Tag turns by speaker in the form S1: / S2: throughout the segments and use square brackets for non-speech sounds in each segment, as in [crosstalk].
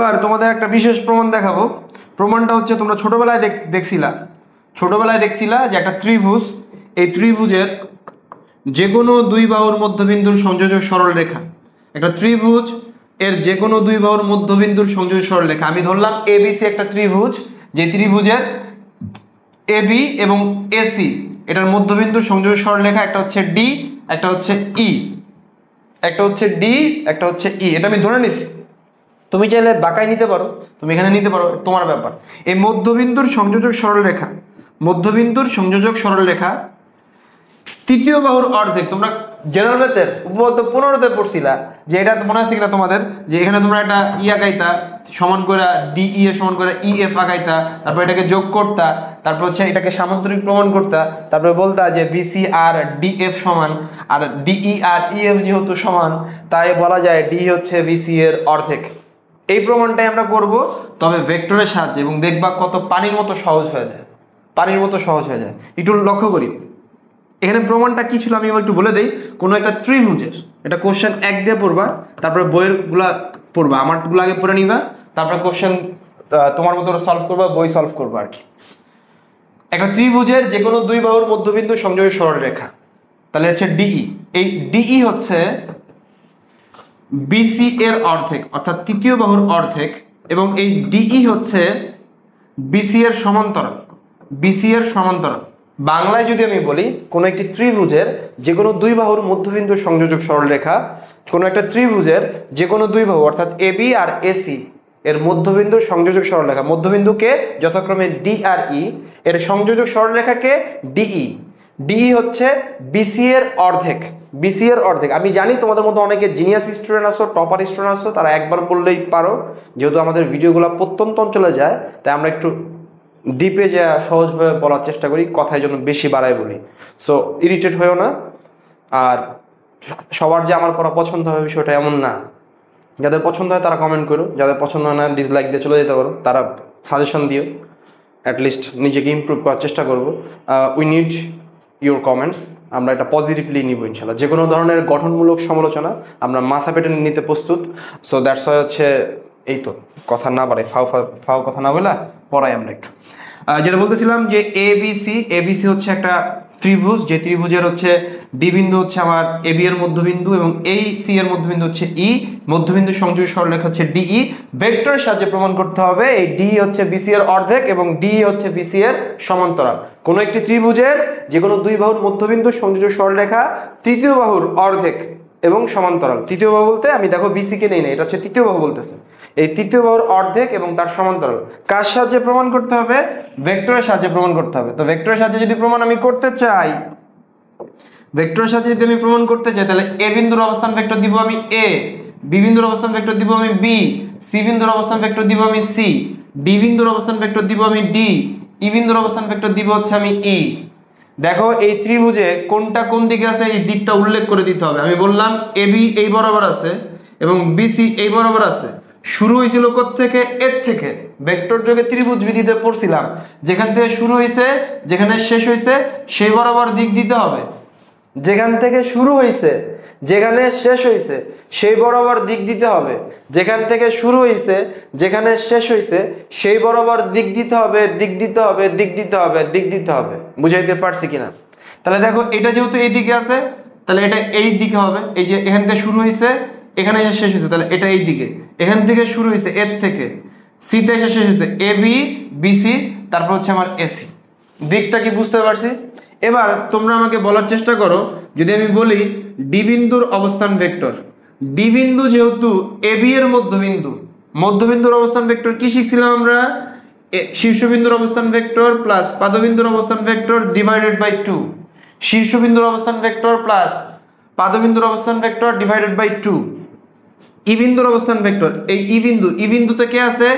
S1: এবার তোমাদের একটা বিশেষ প্রমাণ দেখাবো প্রমাণটা হচ্ছে তোমরা দেখ দেখছিলা ছোটোবেলায় দেখছিলা যে একটা ত্রিভুজ এই ত্রিভুজের যে কোনো দুই বাহুর মধ্যবিন্দুর সংযোজক সরল রেখা একটা ত্রিভুজ এর যে কোনো দুই বাহুর মধ্যবিন্দুর সংযোজক সরল রেখা আমি ধরলাম এবিসি একটা ত্রিভুজ যে ত্রিভুজের এবি এবং এসি এটার মধ্যবিন্দুর সরল রেখা একটা হচ্ছে ডি একটা হচ্ছে ই e। একটা হচ্ছে ডি একটা হচ্ছে ই e, এটা আমি ধরে নিছি তুমি চাইলে বাঁকাই নিতে পারো তুমি এখানে নিতে পারো তোমার ব্যাপার এই মধ্যবিন্দুর সংযোজক সরলরেখা মধ্যবিন্দুর সংযোজক সরলরেখা তৃতীয় বাহুর অর্ধেক তোমরা জেনারেল ম্যাথের উপপাদ্য পনেরোতে পড়ছিলা যে এটা মনে আছে কিনা তোমাদের যে এখানে তোমরা একটা ই e আঁকাইতা সমান করে ডি এ সমান করে ই এফ আঁকাইতা তারপর এটাকে যোগ করতা তারপর হচ্ছে এটাকে সামান্তরিক প্রমাণ করতা তারপরে বলতা যে বিসি আর ডি এফ সমান আর ডি ই আর ই এফ যেহেতু সমান তাই বলা যায় ডি হচ্ছে বিসি এর অর্ধেক এই প্রমাণটাই আমরা করব তবে ভেক্টরের সাহায্যে এবং দেখবা কত পানির মতো সহজ হয়ে যায় পানির মতো সহজ হয়ে যায় একটু লক্ষ্য করি এখানে প্রমাণটা কী ছিল আমি একটু বলে দিই কোনো একটা ত্রিভুজের এটা কোশ্চেন এক দিয়ে পড়বা তারপরে বইয়েরগুলা পড়বা আমারগুলো আগে পড়ে নিবা তারপরে কোশ্চেন তোমার মতো সলভ করবা বই সলভ করবা আর কি একটা ত্রিভুজের যে কোনো দুই বাহুর মধ্যবিন্দু সংযোগের সরল রেখা তাহলে হচ্ছে ডিই e। এই ডিই e হচ্ছে বিসি এর অর্ধেক অর্থাৎ তৃতীয় বাহুর অর্ধেক এবং এই ডিই e হচ্ছে বিসি এর সমান্তরাল বিসি এর সমান্তরাল বাংলায় যদি আমি বলি কোনো একটি ত্রিভুজের যে কোনো দুই বাহুর মধ্যবিন্দু সংযোজক সরলরেখা কোনো একটা ত্রিভুজের যে কোনো দুই বাহু অর্থাৎ এবি আর এসি এর মধ্যবিন্দু সংযোজক সরলরেখা মধ্যবিন্দুকে যথাক্রমে ডি আর ই e, এর সংযোজক সরলরেখাকে ডিই ডিই e। হচ্ছে বিসি এর অর্ধেক বিসিএর অর্ধেক আমি জানি তোমাদের মধ্যে অনেকে জিনিয়াস স্টুডেন্ট আসো টপার স্টুডেন্ট আসো তারা একবার বললেই পারো যেহেতু আমাদের ভিডিওগুলো প্রত্যন্ত অঞ্চলে যায় তাই আমরা একটু ডিপে যা সহজভাবে বলার চেষ্টা করি কথায় জন্য বেশি বাড়ায় বলি সো ইরিটেট হয়েও না আর সবার যে আমার পড়া পছন্দ হবে বিষয়টা এমন না যাদের পছন্দ হয় তারা কমেন্ট করো যাদের পছন্দ হয় না ডিসলাইক দিয়ে চলে যেতে পারো তারা সাজেশন দিও অ্যাটলিস্ট নিজেকে ইম্প্রুভ করার চেষ্টা করবো উই নিড ইউর কমেন্টস আমরা এটা পজিটিভলি নিব ইনশাল্লাহ যে কোনো ধরনের গঠনমূলক সমালোচনা আমরা মাথা পেটে নিতে প্রস্তুত সো দ্যাটস ওয়াই হচ্ছে এই তো কথা না বাড়াই ফাও ফাও কথা না বলে পড়াই আমরা একটু যেটা বলতেছিলাম যে এবিসি এবিসি হচ্ছে একটা ত্রিভুজ যে ত্রিভুজের হচ্ছে ডি বিন্দু হচ্ছে আমার এ বি এর মধ্যবিন্দু এবং এই সি এর মধ্যবিন্দু হচ্ছে ই মধ্যবিন্দু সংযোগ সরলরেখা হচ্ছে ডিই ভেক্টরের সাহায্যে প্রমাণ করতে হবে এই ডি হচ্ছে বিসি এর অর্ধেক এবং ডি হচ্ছে বিসি এর সমান্তরাল কোন একটি ত্রিভুজের যে কোনো দুই বাহুর মধ্যবিন্দু সংযোগ সরলরেখা তৃতীয় বাহুর অর্ধেক এবং সমান্তরাল তৃতীয় বাহু বলতে আমি দেখো কে নেই না এটা হচ্ছে তৃতীয় বাহু বলতেছে এই তৃতীয় বাহুর অর্ধেক এবং তার সমান্তরাল কার সাহায্যে প্রমাণ করতে হবে ভেক্টরের সাহায্যে প্রমাণ করতে হবে তো ভেক্টরের সাহায্যে যদি প্রমাণ আমি করতে চাই ভেক্টরের সাহায্যে যদি আমি প্রমাণ করতে চাই তাহলে এ বিন্দুর অবস্থান ভেক্টর দিব আমি এ বি বিন্দুর অবস্থান ভেক্টর দিব আমি বি সি বিন্দুর অবস্থান ভেক্টর দিব আমি সি ডি বিন্দুর অবস্থান ভেক্টর দিব আমি ডি ই বিন্দুর অবস্থান ভেক্টর দিব হচ্ছে আমি ই দেখো এই ত্রিভুজে কোনটা কোন দিকে আছে এই দিকটা উল্লেখ করে দিতে হবে আমি বললাম এবি এই বরাবর আছে এবং বিসি এই বরাবর আছে শুরু হয়েছিল থেকে এর থেকে ভেক্টর যোগে ত্রিভুজ বিধিতে পড়ছিলাম যেখান থেকে শুরু হয়েছে যেখানে শেষ হয়েছে সেই বরাবর দিক দিতে হবে যেখান থেকে শুরু হয়েছে যেখানে শেষ হয়েছে সেই বরাবর দিক দিতে হবে যেখান থেকে শুরু হয়েছে যেখানে শেষ হয়েছে সেই বরাবর দিক দিতে হবে দিক দিতে হবে দিক দিতে হবে দিক দিতে হবে বুঝাইতে পারছি কিনা তাহলে দেখো এটা যেহেতু এই দিকে আছে তাহলে এটা এই দিকে হবে এই যে এখান থেকে শুরু হয়েছে এখানে এসে শেষ হয়েছে তাহলে এটা এই দিকে এখান থেকে শুরু হয়েছে এর থেকে সিতে এসে শেষ হয়েছে এ বি বিসি তারপর হচ্ছে আমার এসি দিকটা কি বুঝতে পারছি এবার তোমরা আমাকে বলার চেষ্টা করো যদি আমি বলি ডি বিন্দুর অবস্থান ভেক্টর ডি বিন্দু যেহেতু এ বি এর মধ্যবিন্দু মধ্যবিন্দুর অবস্থান ভেক্টর কি শিখছিলাম আমরা শীর্ষবিন্দুর অবস্থান ভেক্টর প্লাস পাদবিন্দুর অবস্থান ভেক্টর ডিভাইডেড বাই টু শীর্ষবিন্দুর অবস্থান ভেক্টর প্লাস পাদবিন্দুর অবস্থান vector divided by two E বিন্দুর অবস্থান ভেক্টর এই ই বিন্দু ই বিন্দুতে কে আছে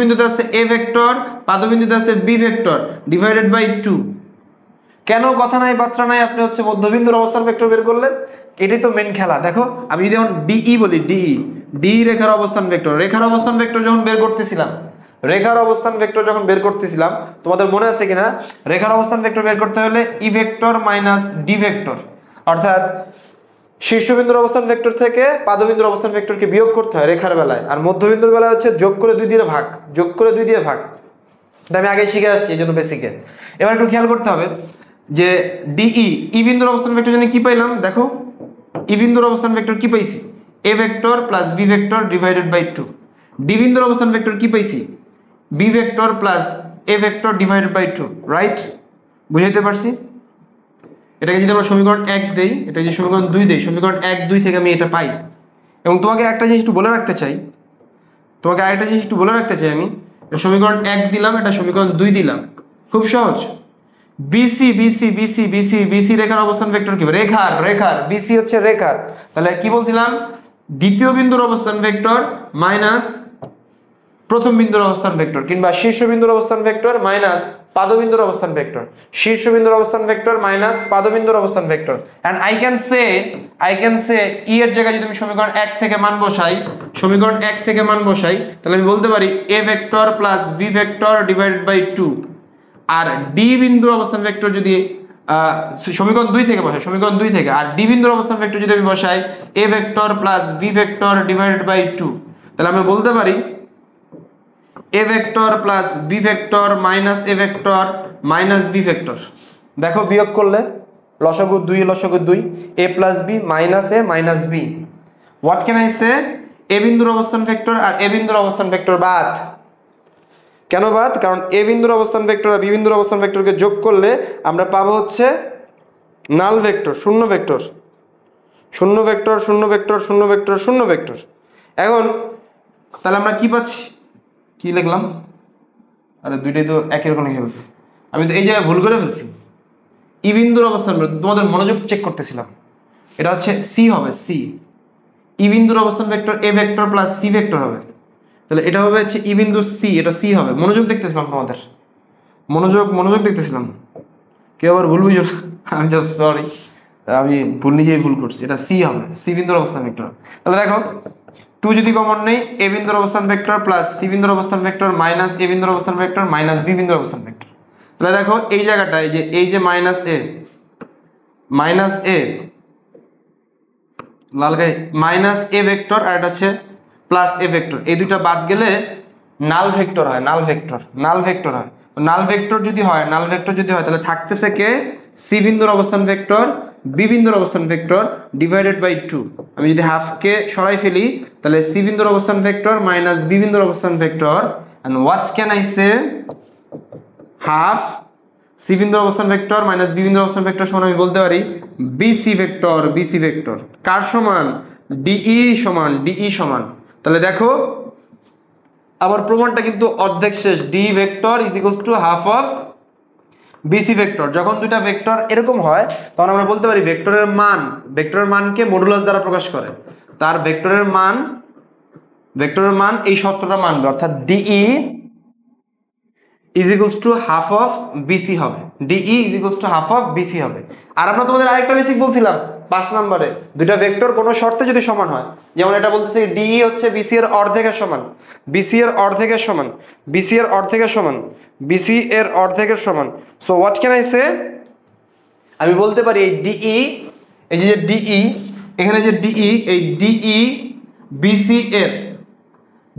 S1: বিন্দুতে আছে এ ভেক্টর পাদবিন্দুতে আছে B vector divided by two কেন কথা নাই বাত্রা নাই আপনি হচ্ছে মধ্যবিন্দুর অবস্থান ভেক্টর বের করলেন এটাই তো মেন খেলা দেখো আমি যদি এখন ডিই e বলি ডিই ডি e, e রেখার অবস্থান ভেক্টর রেখার অবস্থান ভেক্টর যখন বের করতেছিলাম রেখার অবস্থান ভেক্টর যখন বের করতেছিলাম তোমাদের মনে আছে কিনা রেখার অবস্থান ভেক্টর বের করতে হলে E vector minus D vector অর্থাৎ শীর্ষবিন্দুর অবস্থান ভেক্টর থেকে পাদবিন্দুর অবস্থান ভেক্টরকে বিয়োগ করতে হয় রেখার বেলায় আর মধ্যবিন্দুর বেলায় হচ্ছে যোগ করে দুই দিয়ে ভাগ যোগ করে দুই দিয়ে ভাগ এটা আমি আগে শিখে আসছি এই জন্য বেসিকে এবার একটু খেয়াল করতে হবে যে ডিই ই e, e বিন্দুর অবস্থান ভেক্টর জন্য কী পাইলাম দেখো ই e বিন্দুর অবস্থান ভেক্টর কী পাইছি A vector plus B vector divided by two D বিন্দুর অবস্থান ভেক্টর কী পাইছি B vector plus A vector divided by two right বুঝাইতে পারছি এটাকে যদি আমরা সমীকরণ এক দেই এটা যদি সমীকরণ দুই দেই সমীকরণ এক দুই থেকে আমি এটা পাই এবং তোমাকে একটা জিনিস একটু বলে রাখতে চাই তোমাকে আরেকটা জিনিস একটু বলে রাখতে চাই আমি সমীকরণ এক দিলাম এটা সমীকরণ দুই দিলাম খুব সহজ BC BC BC BC BC রেখার অবস্থান ভেক্টর কি রেখার রেখার বিসি হচ্ছে রেখার তাহলে কি বলছিলাম দ্বিতীয় বিন্দুর অবস্থান ভেক্টর মাইনাস প্রথম বিন্দুর অবস্থান ভেক্টর কিংবা শীর্ষবিন্দুর অবস্থান ভেক্টর মাইনাস পাদবিন্দুর অবস্থান ভেক্টর শীর্ষবিন্দুর অবস্থান ভেক্টর মাইনাস পাদবিন্দুর অবস্থান vector and I can say I can say E এর জায়গায় যদি আমি সমীকরণ এক থেকে মান বসাই সমীকরণ এক থেকে মান বসাই তাহলে আমি বলতে পারি A vector plus B vector divided by two আর ডি বিন্দুর অবস্থান ভেক্টর যদি সমীকরণ দুই থেকে বসাই সমীকরণ দুই থেকে আর ডি বিন্দুর অবস্থান ভেক্টর যদি আমি বসাই A vector plus B vector divided by two তাহলে আমি বলতে পারি A vector plus B vector minus A vector minus B vector দেখো বিয়োগ করলে লসগু দুই লসগু দুই A plus B minus A minus B what can I say A বিন্দুর অবস্থান ভেক্টর আর এ বিন্দুর অবস্থান ভেক্টর বাদ কেন বাদ কারণ এ বিন্দুর অবস্থান ভেক্টর আর বি বিন্দুর অবস্থান ভেক্টরকে যোগ করলে আমরা পাবো হচ্ছে নাল ভেক্টর শূন্য ভেক্টর শূন্য ভেক্টর শূন্য ভেক্টর শূন্য ভেক্টর শূন্য ভেক্টর এখন তাহলে আমরা কি পাচ্ছি কি লিখলাম আরে দুইটাই তো একের কোনো ফেলছি আমি তো এই জায়গায় ভুল করে ফেলছি ইবিন্দুর অবস্থান তোমাদের মনোযোগ চেক করতেছিলাম এটা হচ্ছে সি হবে সি ইবিন্দুর অবস্থান vector A vector plus C vector হবে তাহলে এটা হবে হচ্ছে ইবিন্দু সি এটা সি হবে মনোযোগ দেখতেছিলাম তোমাদের মনোযোগ মনোযোগ দেখতেছিলাম কেউ আবার ভুল বুঝো [laughs] আমি জাস্ট সরি আমি ভুল নিজেই ভুল করছি এটা সি হবে সি বিন্দুর অবস্থান ভেক্টর তাহলে দেখো টু যদি কমন নেই এ বিন্দুর অবস্থান ভেক্টর প্লাস সি বিন্দুর অবস্থান ভেক্টর মাইনাস এ বিন্দুর অবস্থান ভেক্টর মাইনাস বি বিন্দুর অবস্থান ভেক্টর তাহলে দেখো এই জায়গাটা এই যে এই যে মাইনাস এ মাইনাস এ লাল গাই মাইনাস এ ভেক্টর আর এটা হচ্ছে প্লাস এ ভেক্টর এই দুইটা বাদ গেলে নাল ভেক্টর হয় নাল ভেক্টর নাল ভেক্টর হয় নাল ভেক্টর যদি হয় নাল ভেক্টর যদি হয় তাহলে থাকতেছে কে সি বিন্দুর অবস্থান ভেক্টর বি অবস্থান ভেক্টর ডিভাইডেড বাই টু আমি যদি হাফকে সরাই ফেলি তাহলে সি বিন্দুর অবস্থান ভেক্টর মাইনাস বি অবস্থান vector and what can I say half C বিন্দুর অবস্থান ভেক্টর মাইনাস বি অবস্থান ভেক্টর সমান আমি বলতে পারি বিসি ভেক্টর বিসি ভেক্টর কার সমান ডিই e সমান ডিই e সমান তাহলে দেখো আমার প্রমাণটা কিন্তু অর্ধেক শেষ D vector is equal to half of BC vector যখন দুইটা ভেক্টর এরকম হয় তখন আমরা বলতে পারি ভেক্টরের মান ভেক্টরের মানকে মডুলাস দ্বারা প্রকাশ করে তার ভেক্টরের মান ভেক্টরের মান এই সত্যটা মানবে অর্থাৎ DE is equals to half of BC হবে DE is equals to half of BC হবে আর আমরা তোমাদের আরেকটা বেসিক বলছিলাম পাঁচ নম্বরে দুইটা ভেক্টর কোনো শর্তে যদি সমান হয় যেমন এটা বলতেছি ডিই e হচ্ছে বিসি এর অর্ধেকের সমান বিসি এর অর্ধেকের সমান বিসি এর অর্ধেকের সমান বিসি এর অর্ধেকের সমান so what can I say আমি বলতে পারি এই ডিই e, এই যে ডিই e, এখানে যে ডিই এই ডিই বিসি এর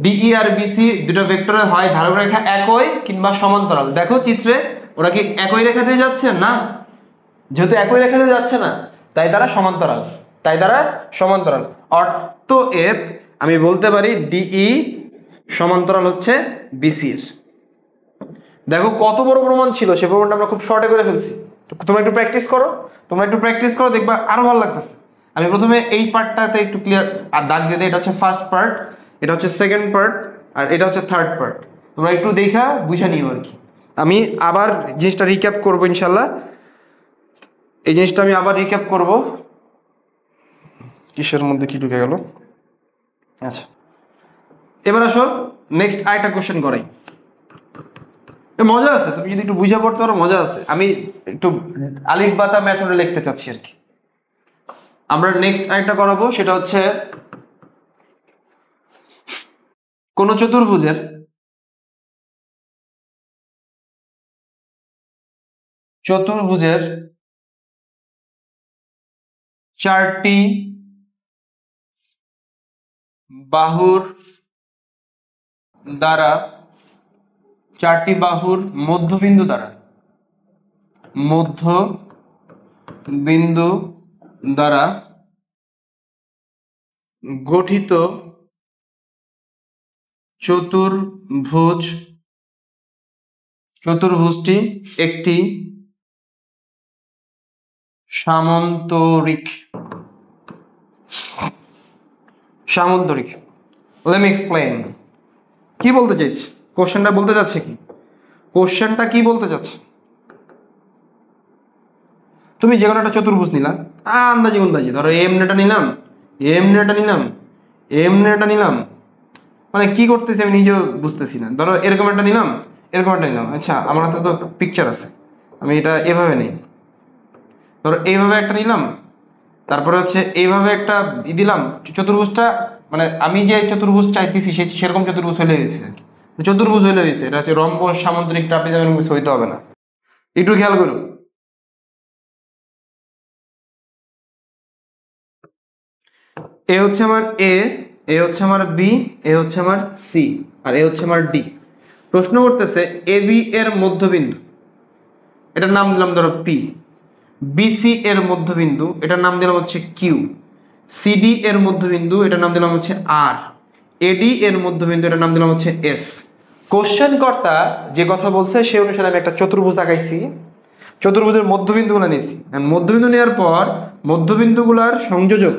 S1: বিই e আর বিসি দুটো ভেক্টরের হয় ধারক রেখা একই কিংবা সমান্তরাল দেখো চিত্রে ওরা কি একই রেখা দিয়ে যাচ্ছে না যেহেতু একই রেখা দিয়ে যাচ্ছে না তাই তারা সমান্তরাল তাই তারা সমান্তরাল অর্থ এফ আমি বলতে পারি ডিই e সমান্তরাল হচ্ছে বিসির দেখো কত বড় প্রমাণ ছিল সে প্রমাণটা আমরা খুব শর্টে করে ফেলছি তো তোমরা একটু প্র্যাকটিস করো তোমরা একটু প্র্যাকটিস করো দেখবা আরও ভালো লাগতেছে আমি প্রথমে এই পার্টটাতে একটু ক্লিয়ার দাগ দিয়ে দিই এটা হচ্ছে ফার্স্ট পার্ট এটা হচ্ছে সেকেন্ড পার্ট আর এটা হচ্ছে থার্ড পার্ট তোমরা একটু দেখা বুঝে নিও আর কি আমি আবার জিনিসটা রিক্যাপ করবো ইনশাল্লাহ এই জিনিসটা আমি আবার রিক্যাপ করব কিসের মধ্যে কি ঢুকে গেল আচ্ছা এবার আসো নেক্সট আরেকটা কোয়েশ্চেন করাই মজা আছে তুমি যদি একটু বুঝে পড়তে পারো মজা আছে আমি একটু আলিফ বাতা ম্যাথডে লিখতে চাচ্ছি আর কি আমরা নেক্সট আরেকটা করাবো সেটা হচ্ছে কোন চতুর্ভুজের চতুর্ভুজের চারটি বাহুর দ্বারা চারটি বাহুর মধ্যবিন্দু দ্বারা মধ্য বিন্দু দ্বারা গঠিত চতুর্ভুজ চতুর্ভুজটি একটি সামন্তরিক সামন্তরিক লেম এক্সপ্লেন কি বলতে চাইছে কোশ্চেনটা বলতে চাচ্ছে কি কোশ্চেনটা কি বলতে চাচ্ছে তুমি যে কোনো একটা চতুর্ভুজ নিলাম আন্দাজি গুন্দাজি ধরো এম এমনেটা নিলাম এম এমনেটা নিলাম এম এমনেটা নিলাম মানে কি করতেছি আমি নিজেও বুঝতেছি না ধরো এরকম একটা নিলাম এরকম একটা নিলাম আচ্ছা আমার হাতে তো পিকচার আছে আমি এটা এভাবে নেই ধরো এইভাবে একটা নিলাম তারপরে হচ্ছে এইভাবে একটা দিলাম চতুর্ভুজটা মানে আমি যে চতুর্ভুজ চাইতেছি সে সেরকম চতুর্ভুজ হলে গেছে চতুর্ভুজ হলে গেছে এটা হচ্ছে রম্ব সামুদ্রিক ট্রাপিজামের কিছু হইতে হবে না একটু খেয়াল করুন এ হচ্ছে আমার এ এ হচ্ছে আমার বি এ হচ্ছে আমার সি আর এ হচ্ছে আমার ডি প্রশ্ন করতেছে এ বি এর মধ্যবিন্দু এটার নাম দিলাম ধরো পি বিসি এর মধ্যবিন্দু এটার নাম দিলাম হচ্ছে কিউ সিডি এর মধ্যবিন্দু এটার নাম দিলাম হচ্ছে আর এডি এর মধ্যবিন্দু এটার নাম দিলাম হচ্ছে এস কোশ্চেন কর্তা যে কথা বলছে সে অনুসারে আমি একটা চতুর্ভুজ আঁকাইছি চতুর্ভুজের মধ্যবিন্দুগুলো নিয়েছি মধ্যবিন্দু নেওয়ার পর মধ্যবিন্দুগুলার সংযোজক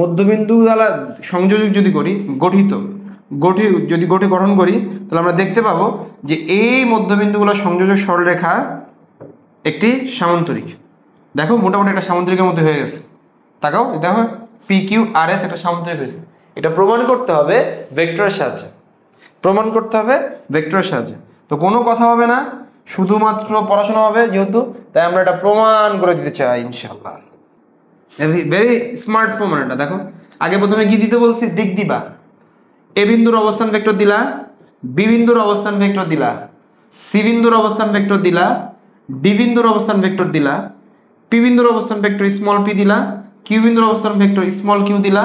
S1: মধ্যবিন্দু দ্বারা সংযোজক যদি করি গঠিত গঠি যদি গঠি গঠন করি তাহলে আমরা দেখতে পাবো যে এই মধ্যবিন্দুগুলো সংযোজক সরলরেখা একটি সামান্তরিক দেখো মোটামুটি একটা সামান্তরিকের মধ্যে হয়ে গেছে তাকাও দেখো পি কিউ আর এস একটা সামান্তরিক হয়েছে এটা প্রমাণ করতে হবে ভেক্টরের সাহায্যে প্রমাণ করতে হবে ভেক্টরের সাহায্যে তো কোনো কথা হবে না শুধুমাত্র পড়াশোনা হবে যেহেতু তাই আমরা এটা প্রমাণ করে দিতে চাই ইনশাল্লাহ ভেরি স্মার্ট প্রমাণ দেখো আগে প্রথমে কি দিতে বলছি দিক দিবা এ বিন্দুর অবস্থান ভেক্টর দিলা বি বিন্দুর অবস্থান ভেক্টর দিলা সি বিন্দুর অবস্থান ভেক্টর দিলা ডি বিন্দুর অবস্থান ভেক্টর দিলা পি বিন্দুর অবস্থান ভেক্টর স্মল পি দিলা কিউ বিন্দুর অবস্থান ভেক্টর স্মল কিউ দিলা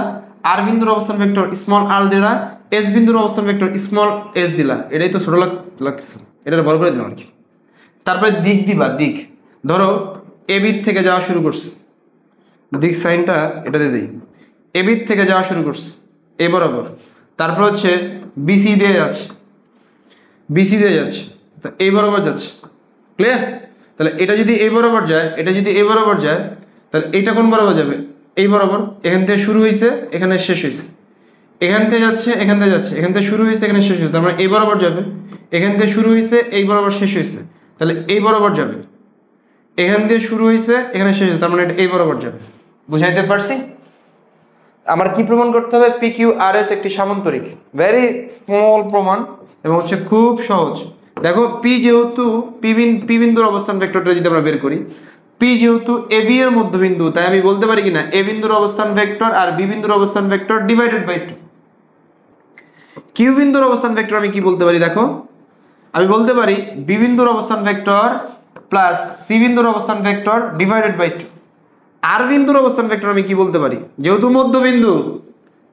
S1: আর বিন্দুর অবস্থান ভেক্টর স্মল আর দিলা এস বিন্দুর অবস্থান ভেক্টর স্মল এস দিলা এটাই তো ছোট লাগতেছে এটা বড় করে দিলাম আর কি তারপরে দিক দিবা দিক ধরো এ বিদ থেকে যাওয়া শুরু করছে দিক সাইনটা এটা দিয়ে দিই এবির থেকে যাওয়া শুরু করছে এ বরাবর তারপর হচ্ছে বিসি দিয়ে যাচ্ছে বিসি দিয়ে যাচ্ছে তা এই বরাবর যাচ্ছে ক্লিয়ার তাহলে এটা যদি এই বরাবর যায় এটা যদি এ বরাবর যায় তাহলে এটা কোন বরাবর যাবে এই বরাবর এখান থেকে শুরু হয়েছে এখানে শেষ হয়েছে এখান থেকে যাচ্ছে এখান থেকে যাচ্ছে এখান থেকে শুরু হয়েছে এখানে শেষ হয়েছে তার মানে এই বরাবর যাবে এখান থেকে শুরু হয়েছে এই বরাবর শেষ হয়েছে তাহলে এই বরাবর যাবে এখান থেকে শুরু হয়েছে এখানে শেষ হয়েছে তার মানে এটা এই বরাবর যাবে বুঝাইতে পারছি আমার কি প্রমাণ করতে হবে পি কিউ আর এস একটি সামান্তরিক ভেরি স্মল প্রমাণ এবং হচ্ছে খুব সহজ দেখো পি যেহেতু পি বিন্দুর অবস্থান ভেক্টরটা যদি আমরা বের করি পি যেহেতু এ বি এর মধ্যবিন্দু তাই আমি বলতে পারি কিনা এ বিন্দুর অবস্থান ভেক্টর আর বি বিন্দুর অবস্থান vector divided by two Q বিন্দুর অবস্থান ভেক্টর আমি কি বলতে পারি দেখো আমি বলতে পারি বি বিন্দুর অবস্থান ভেক্টর প্লাস সি বিন্দুর অবস্থান vector divided by two R বিন্দুর অবস্থান ভেক্টর আমি কি বলতে পারি যেহেতু মধ্যবিন্দু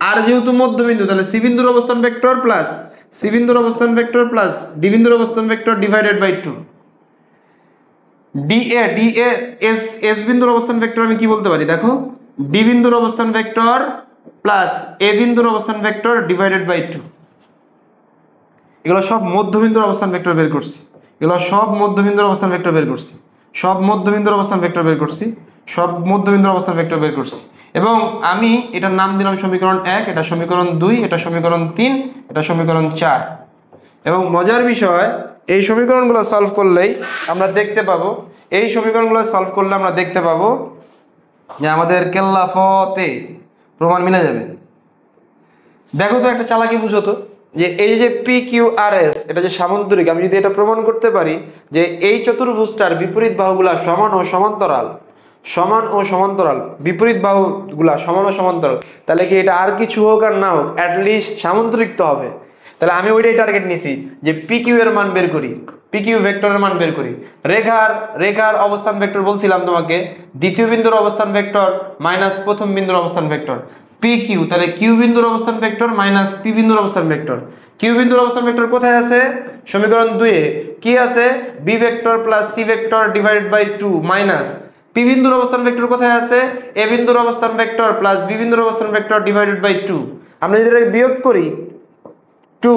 S1: আর যেহেতু মধ্যবিন্দু তাহলে সি বিন্দুর অবস্থান ভেক্টর প্লাস সি বিন্দুর অবস্থান ভেক্টর প্লাস ডি বিন্দুর অবস্থান vector divided by two DA DA S S বিন্দুর অবস্থান ভেক্টর আমি কি বলতে পারি দেখো ডি বিন্দুর অবস্থান ভেক্টর প্লাস এ বিন্দুর অবস্থান ভেক্টর ডিভাইডেড বাই টু এগুলো সব মধ্যবিন্দুর অবস্থান ভেক্টর বের করছি এগুলো সব মধ্যবিন্দুর অবস্থান ভেক্টর বের করছি সব মধ্যবিন্দুর অবস্থান ভেক্টর বের করছি সব মধ্যবিন্দুর অবস্থান ভেক্টর বের করছি এবং আমি এটার নাম দিলাম সমীকরণ এক এটা সমীকরণ দুই এটা সমীকরণ তিন এটা সমীকরণ চার এবং মজার বিষয় এই সমীকরণগুলো সলভ করলেই আমরা দেখতে পাবো এই সমীকরণগুলো সলভ করলে আমরা দেখতে পাবো যে আমাদের কেল্লাফতে প্রমাণ মিলে যাবে দেখো তো একটা চালাকি বুঝো তো যে এই যে পি কিউ আর এস এটা যে সামুদ্রিক আমি যদি এটা প্রমাণ করতে পারি যে এই চতুর্ভুজটার বিপরীত বাহুগুলা সমান ও সমান্তরাল সমান ও সমান্তরাল বিপরীত বাহুগুলা সমান ও সমান্তরাল তাহলে কি এটা আর কিছু হোক আর না হোক অ্যাটলিস্ট সামন্তরিক তো হবে তাহলে আমি ওইটাই টার্গেট নিছি যে পি কিউ এর মান বের করি পি কিউ ভেক্টরের মান বের করি রেখার রেখার অবস্থান ভেক্টর বলছিলাম তোমাকে দ্বিতীয় বিন্দুর অবস্থান ভেক্টর মাইনাস প্রথম বিন্দুর অবস্থান ভেক্টর পি কিউ তাহলে কিউ বিন্দুর অবস্থান ভেক্টর মাইনাস পি বিন্দুর অবস্থান ভেক্টর কিউ বিন্দুর অবস্থান ভেক্টর কোথায় আছে সমীকরণ দুয়ে কি আছে B vector plus C vector divide by two minus P বিন্দুর অবস্থান ভেক্টর কোথায় আছে এ বিন্দুর অবস্থান ভেক্টর প্লাস বি বিন্দুর অবস্থান ভেক্টর ডিভাইডেড বাই টু আমরা যদি এটাকে বিয়োগ করি টু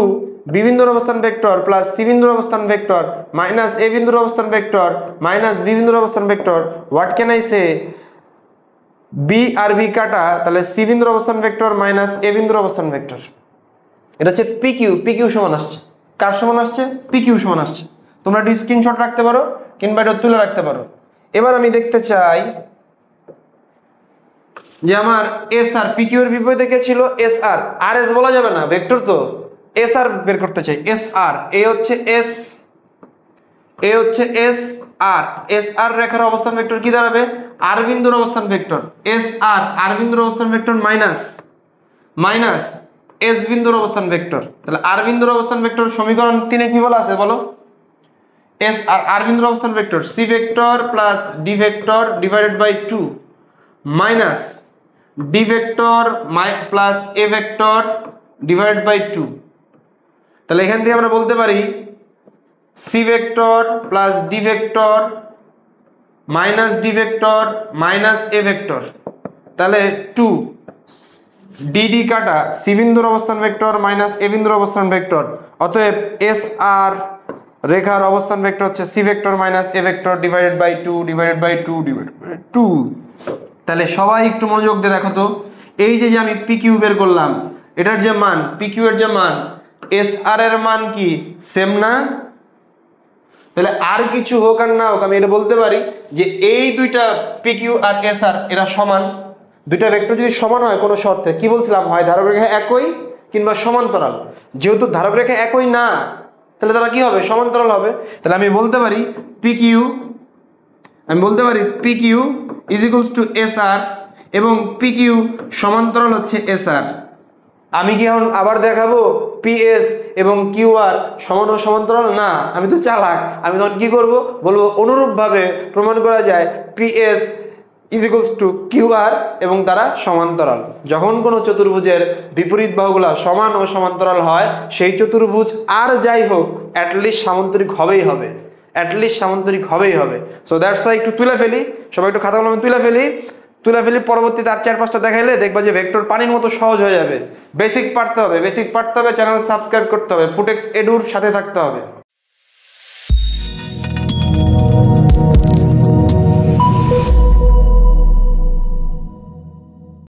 S1: বি বিন্দুর অবস্থান ভেক্টর প্লাস সি বিন্দুর অবস্থান ভেক্টর মাইনাস এ বিন্দুর অবস্থান ভেক্টর মাইনাস বি বিন্দুর অবস্থান vector what can I say B আর বি কাটা তাহলে সি বিন্দুর অবস্থান ভেক্টর মাইনাস এ বিন্দুর অবস্থান ভেক্টর এটা হচ্ছে পি কিউ পি কিউ সমান আসছে কার সমান আসছে পি কিউ সমান আসছে তোমরা একটু স্ক্রিনশট রাখতে পারো কিংবা এটা তুলে রাখতে পারো এবার আমি দেখতে চাই যে আমার এস আর পি কিউর বিপরীতে কে ছিল এস আর আর এস বলা যাবে না ভেক্টর তো এস আর বের করতে চাই এস আর এ হচ্ছে এস এ হচ্ছে এস আর এস আর রেখার অবস্থান ভেক্টর কি দাঁড়াবে আর বিন্দুর অবস্থান ভেক্টর এস আর আর বিন্দুর অবস্থান ভেক্টর মাইনাস মাইনাস এস বিন্দুর অবস্থান ভেক্টর তাহলে আর বিন্দুর অবস্থান ভেক্টর সমীকরণ তিনে কি বলা আছে বলো এস আর আর বিন্দুর অবস্থান vector C vector plus D vector divided by two minus D vector my plus A vector divide by two তাহলে এখান থেকে আমরা বলতে পারি C vector plus D vector minus D vector minus A vector তাহলে two DD কাটা C বিন্দুর অবস্থান ভেক্টর মাইনাস এ বিন্দুর অবস্থান ভেক্টর অতএব এস আর রেখার অবস্থান ভেক্টর হচ্ছে C vector minus A vector divided by two divided by two divided by two তাহলে সবাই একটু মনোযোগ দিয়ে দেখো তো এই যে যে আমি পি কিউ বের করলাম এটার যে মান পি কিউ এর যে মান এস আর এর মান কি সেম না তাহলে আর কিছু হোক আর না হোক আমি এটা বলতে পারি যে এই দুইটা পি কিউ আর এস আর এরা সমান দুইটা ভেক্টর যদি সমান হয় কোনো শর্তে কি বলছিলাম হয় ধারক রেখা একই কিংবা সমান্তরাল যেহেতু ধারক রেখা একই না তাহলে তারা কি হবে সমান্তরাল হবে তাহলে আমি বলতে পারি পি কিউ আমি বলতে পারি P Q is equals to S R এবং পি কিউ সমান্তরাল হচ্ছে এস আর আমি কি এখন আবার দেখাবো পিএস এবং কিউ আর সমান সমান্তরাল না আমি তো চালাক আমি তখন কি করব বলবো অনুরূপভাবে প্রমাণ করা যায় PS is equals to Q R এবং তারা সমান্তরাল যখন কোনো চতুর্ভুজের বিপরীত বাহুগুলা সমান ও সমান্তরাল হয় সেই চতুর্ভুজ আর যাই হোক অ্যাটলিস্ট সামান্তরিক হবেই হবে অ্যাটলিস্ট সামান্তরিক হবেই হবে সো দ্যাটস ওয়াই একটু তুলে ফেলি সবাই একটু খাতা কলমে তুলে ফেলি তুলে ফেলি পরবর্তী তার চার পাঁচটা দেখাইলে দেখবা যে ভেক্টর পানির মতো সহজ হয়ে যাবে বেসিক পারতে হবে বেসিক পারতে হবে চ্যানেল সাবস্ক্রাইব করতে হবে ফুটেক্স এডুর সাথে থাকতে হবে